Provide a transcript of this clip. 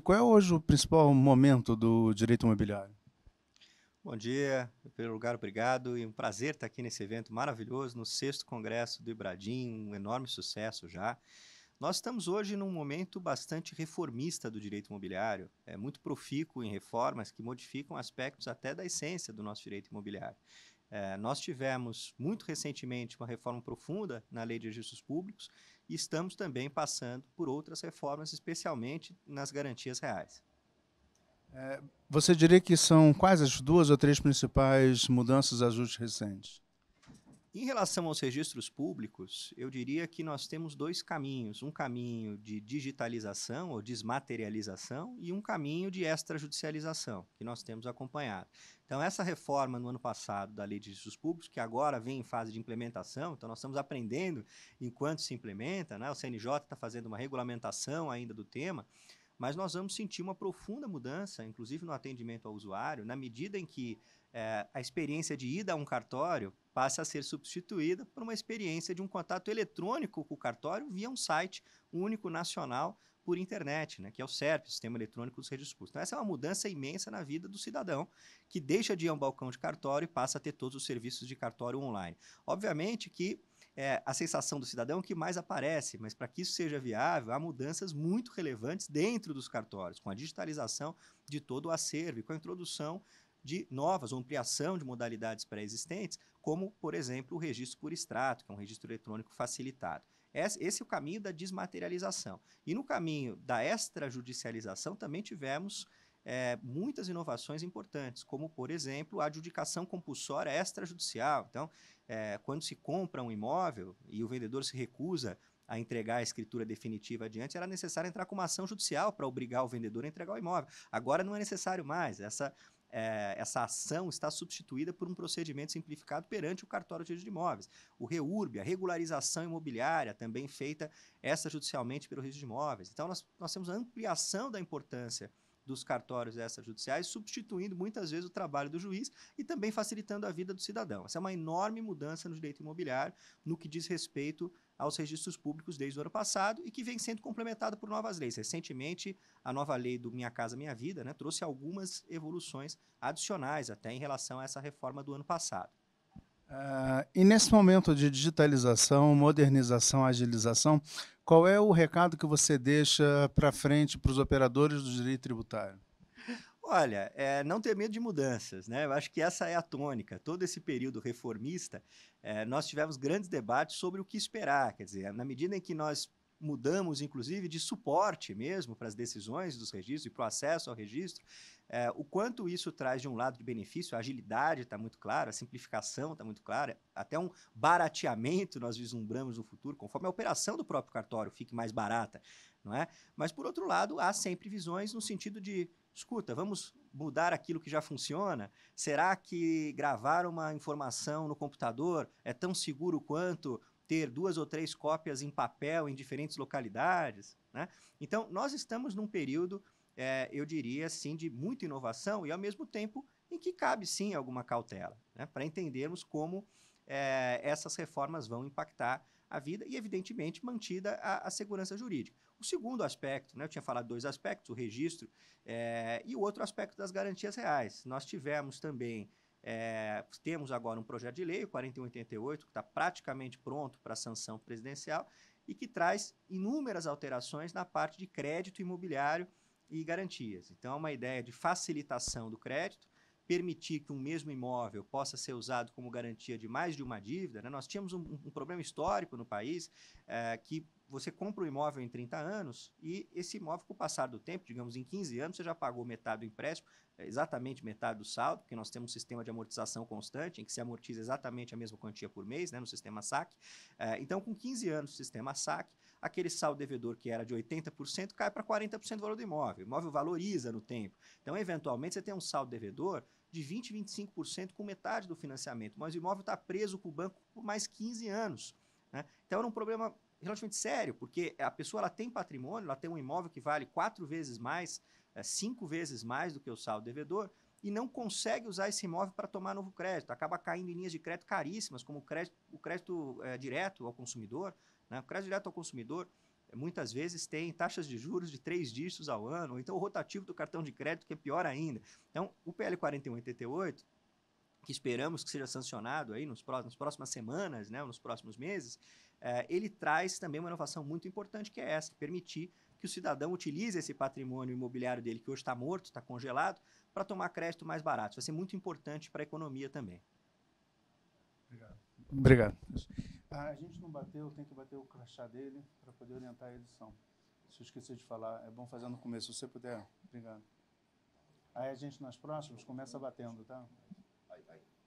E qual é hoje o principal momento do direito imobiliário? Bom dia, em primeiro lugar, obrigado e um prazer estar aqui nesse evento maravilhoso, no sexto congresso do Ibradim, um enorme sucesso já. Nós estamos hoje num momento bastante reformista do direito imobiliário, é muito profícuo em reformas que modificam aspectos até da essência do nosso direito imobiliário. É, nós tivemos muito recentemente uma reforma profunda na Lei de Registros Públicos e estamos também passando por outras reformas, especialmente nas garantias reais. É, você diria que são quais as duas ou três principais mudanças ajustes recentes? Em relação aos registros públicos, eu diria que nós temos dois caminhos: um caminho de digitalização ou desmaterialização e um caminho de extrajudicialização, que nós temos acompanhado. Então, essa reforma no ano passado da Lei de Registros Públicos, que agora vem em fase de implementação, então nós estamos aprendendo enquanto se implementa, né? o CNJ está fazendo uma regulamentação ainda do tema, mas nós vamos sentir uma profunda mudança, inclusive no atendimento ao usuário, na medida em que é, a experiência de ida a um cartório passa a ser substituída por uma experiência de um contato eletrônico com o cartório via um site único nacional por internet, né, que é o SERP, o Sistema Eletrônico dos Registros Públicos. Então, essa é uma mudança imensa na vida do cidadão, que deixa de ir a um balcão de cartório e passa a ter todos os serviços de cartório online. Obviamente que é, a sensação do cidadão é o que mais aparece, mas para que isso seja viável, há mudanças muito relevantes dentro dos cartórios, com a digitalização de todo o acervo e com a introdução de novas ou ampliação de modalidades pré-existentes, como, por exemplo, o registro por extrato, que é um registro eletrônico facilitado. Esse é o caminho da desmaterialização. E no caminho da extrajudicialização também tivemos é, muitas inovações importantes, como, por exemplo, a adjudicação compulsória extrajudicial. Então, é, quando se compra um imóvel e o vendedor se recusa a entregar a escritura definitiva adiante, era necessário entrar com uma ação judicial para obrigar o vendedor a entregar o imóvel. Agora não é necessário mais. Essa é, essa ação está substituída por um procedimento simplificado perante o cartório de de imóveis. O REURB, a regularização imobiliária, também feita essa judicialmente pelo registro de imóveis. Então, nós, nós temos a ampliação da importância dos cartórios extrajudiciais, substituindo muitas vezes o trabalho do juiz e também facilitando a vida do cidadão. Essa é uma enorme mudança no direito imobiliário no que diz respeito aos registros públicos desde o ano passado e que vem sendo complementado por novas leis. Recentemente, a nova lei do Minha Casa Minha Vida né, trouxe algumas evoluções adicionais até em relação a essa reforma do ano passado. Uh, e nesse momento de digitalização, modernização, agilização, qual é o recado que você deixa para frente para os operadores do direito tributário? Olha, é, não ter medo de mudanças, né? Eu acho que essa é a tônica. Todo esse período reformista, é, nós tivemos grandes debates sobre o que esperar. Quer dizer, na medida em que nós mudamos, inclusive, de suporte mesmo para as decisões dos registros e para o acesso ao registro. É, o quanto isso traz de um lado de benefício, a agilidade está muito clara, a simplificação está muito clara, até um barateamento nós vislumbramos no futuro, conforme a operação do próprio cartório fique mais barata, não é? Mas, por outro lado, há sempre visões no sentido de escuta, vamos mudar aquilo que já funciona? Será que gravar uma informação no computador é tão seguro quanto ter duas ou três cópias em papel em diferentes localidades. Né? Então, nós estamos num período, é, eu diria assim, de muita inovação e, ao mesmo tempo, em que cabe sim alguma cautela, né? para entendermos como é, essas reformas vão impactar a vida e, evidentemente, mantida a, a segurança jurídica. O segundo aspecto, né, eu tinha falado dois aspectos, o registro é, e o outro aspecto das garantias reais. Nós tivemos também é, temos agora um projeto de lei, o 4188, que está praticamente pronto para sanção presidencial e que traz inúmeras alterações na parte de crédito imobiliário e garantias. Então, é uma ideia de facilitação do crédito, permitir que um mesmo imóvel possa ser usado como garantia de mais de uma dívida. Né? Nós tínhamos um, um, problema histórico no país é, que você compra o um imóvel em 30 anos e esse imóvel, com o passar do tempo, digamos em 15 anos, você já pagou metade do empréstimo, é, exatamente metade do saldo, porque nós temos um sistema de amortização constante, em que se amortiza exatamente a mesma quantia por mês, né, no sistema SAC. É, então, com 15 anos do sistema SAC, aquele saldo devedor que era de 80% cai para 40% do valor do imóvel. O imóvel valoriza no tempo. Então, eventualmente, você tem um saldo devedor de 20%, 25% com metade do financiamento, mas o imóvel está preso com o banco por mais 15 anos. Né? Então, era um problema relativamente sério, porque a pessoa ela tem patrimônio, ela tem um imóvel que vale quatro vezes mais, eh, cinco vezes mais do que o saldo devedor, e não consegue usar esse imóvel para tomar novo crédito. Acaba caindo em linhas de crédito caríssimas, como o crédito, o crédito é, direto ao consumidor. Né? O crédito direto ao consumidor eh, muitas vezes tem taxas de juros de três dígitos ao ano, ou então o rotativo do cartão de crédito, que é pior ainda. Então, o PL 4188, que esperamos que seja sancionado aí nos próximos, nas próximas semanas, né, nos próximos meses, é, ele traz também uma inovação muito importante, que é essa, permitir que o cidadão utilize esse patrimônio imobiliário dele, que hoje está morto, está congelado, para tomar crédito mais barato. Isso vai ser muito importante para a economia também. Obrigado. Obrigado. A gente não bateu, tem que bater o crachá dele para poder orientar a edição. Se eu esqueci de falar, é bom fazer no começo, se você puder. Obrigado. Aí a gente, nas próximas, começa batendo, tá? Aí, aí.